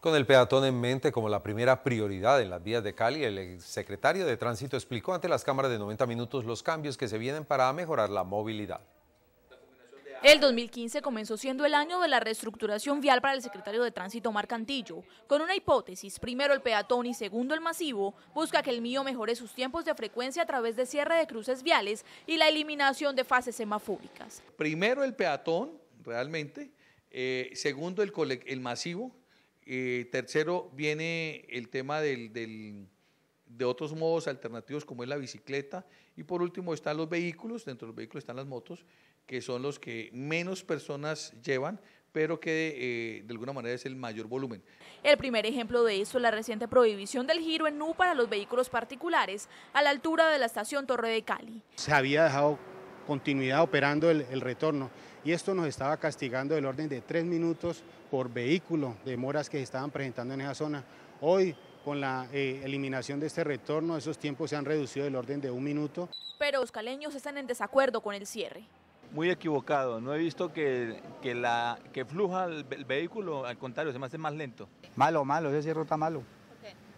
Con el peatón en mente como la primera prioridad en las vías de Cali, el secretario de Tránsito explicó ante las cámaras de 90 minutos los cambios que se vienen para mejorar la movilidad. El 2015 comenzó siendo el año de la reestructuración vial para el secretario de Tránsito Marcantillo, con una hipótesis, primero el peatón y segundo el masivo, busca que el mío mejore sus tiempos de frecuencia a través de cierre de cruces viales y la eliminación de fases semafóricas. Primero el peatón, realmente, eh, segundo el masivo, eh, tercero, viene el tema de otros modos alternativos como es la bicicleta. Y por último están los vehículos, dentro de los vehículos están las motos, que son los que menos personas llevan, pero que eh, de alguna manera es el mayor volumen. El primer ejemplo de eso es la reciente prohibición del giro en U para los vehículos particulares a la altura de la estación Torre de Cali. Se había dejado continuidad operando el retorno y esto nos estaba castigando del orden de tres minutos por vehículo de moras que se estaban presentando en esa zona. Hoy, con la eh, eliminación de este retorno, esos tiempos se han reducido del orden de un minuto. Pero los caleños están en desacuerdo con el cierre. Muy equivocado, no he visto que, que la, que fluja el, vehículo, al contrario, se me hace más lento. Malo, malo, ese cierre está malo.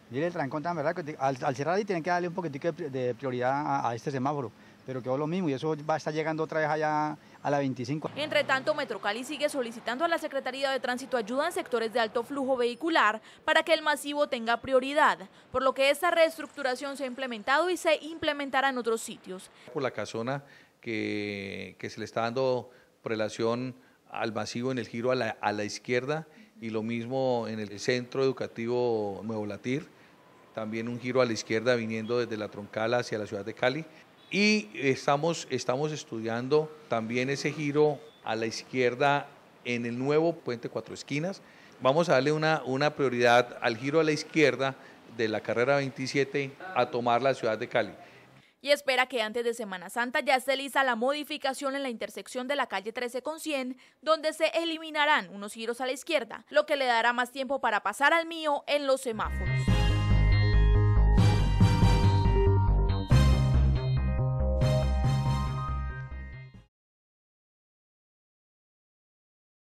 Mire el trancón verdad, al, cerrar ahí tienen que darle un poquitico de, prioridad a este semáforo pero quedó lo mismo y eso va a estar llegando otra vez allá a la 25. Entre tanto, Metrocali sigue solicitando a la Secretaría de Tránsito ayuda en sectores de alto flujo vehicular para que el masivo tenga prioridad, por lo que esta reestructuración se ha implementado y se implementará en otros sitios. Por la casona que, se le está dando relación al masivo en el giro a la, a la izquierda y lo mismo en el Centro Educativo Nuevo Latir, también un giro a la izquierda viniendo desde la Troncala hacia la ciudad de Cali. Y estamos, estamos estudiando también ese giro a la izquierda en el nuevo puente Cuatro Esquinas. Vamos a darle una, una prioridad al giro a la izquierda de la carrera 27 a tomar la ciudad de Cali y espera que antes de Semana Santa ya esté lista la modificación en la intersección de la calle 13 con 100, donde se eliminarán unos giros a la izquierda, lo que le dará más tiempo para pasar al mío en los semáforos.